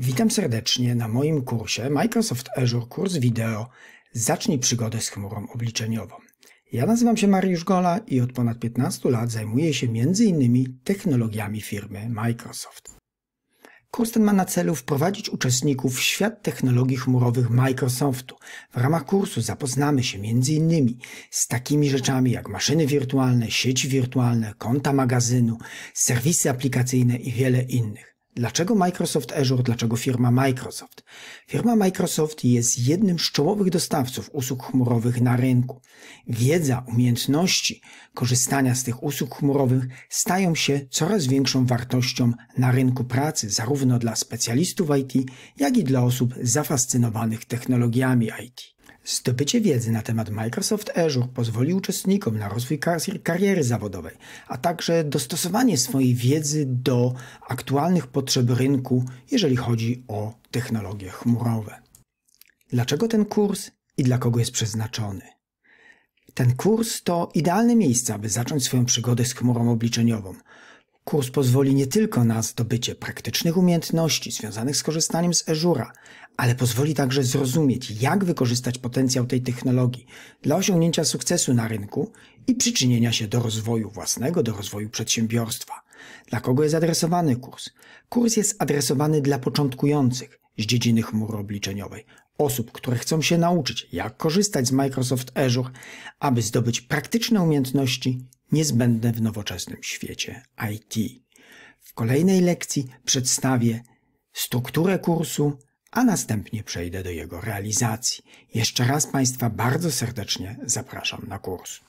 Witam serdecznie na moim kursie Microsoft Azure Kurs Video Zacznij przygodę z chmurą obliczeniową. Ja nazywam się Mariusz Gola i od ponad 15 lat zajmuję się m.in. technologiami firmy Microsoft. Kurs ten ma na celu wprowadzić uczestników w świat technologii chmurowych Microsoftu. W ramach kursu zapoznamy się m.in. z takimi rzeczami jak maszyny wirtualne, sieci wirtualne, konta magazynu, serwisy aplikacyjne i wiele innych. Dlaczego Microsoft Azure? Dlaczego firma Microsoft? Firma Microsoft jest jednym z czołowych dostawców usług chmurowych na rynku. Wiedza, umiejętności korzystania z tych usług chmurowych stają się coraz większą wartością na rynku pracy, zarówno dla specjalistów IT, jak i dla osób zafascynowanych technologiami IT. Zdobycie wiedzy na temat Microsoft Azure pozwoli uczestnikom na rozwój kariery zawodowej, a także dostosowanie swojej wiedzy do aktualnych potrzeb rynku, jeżeli chodzi o technologie chmurowe. Dlaczego ten kurs i dla kogo jest przeznaczony? Ten kurs to idealne miejsce, aby zacząć swoją przygodę z chmurą obliczeniową. Kurs pozwoli nie tylko na zdobycie praktycznych umiejętności związanych z korzystaniem z Azura, ale pozwoli także zrozumieć, jak wykorzystać potencjał tej technologii dla osiągnięcia sukcesu na rynku i przyczynienia się do rozwoju własnego, do rozwoju przedsiębiorstwa. Dla kogo jest adresowany kurs? Kurs jest adresowany dla początkujących z dziedziny chmury obliczeniowej, osób, które chcą się nauczyć, jak korzystać z Microsoft Azure, aby zdobyć praktyczne umiejętności niezbędne w nowoczesnym świecie IT. W kolejnej lekcji przedstawię strukturę kursu, a następnie przejdę do jego realizacji. Jeszcze raz Państwa bardzo serdecznie zapraszam na kurs.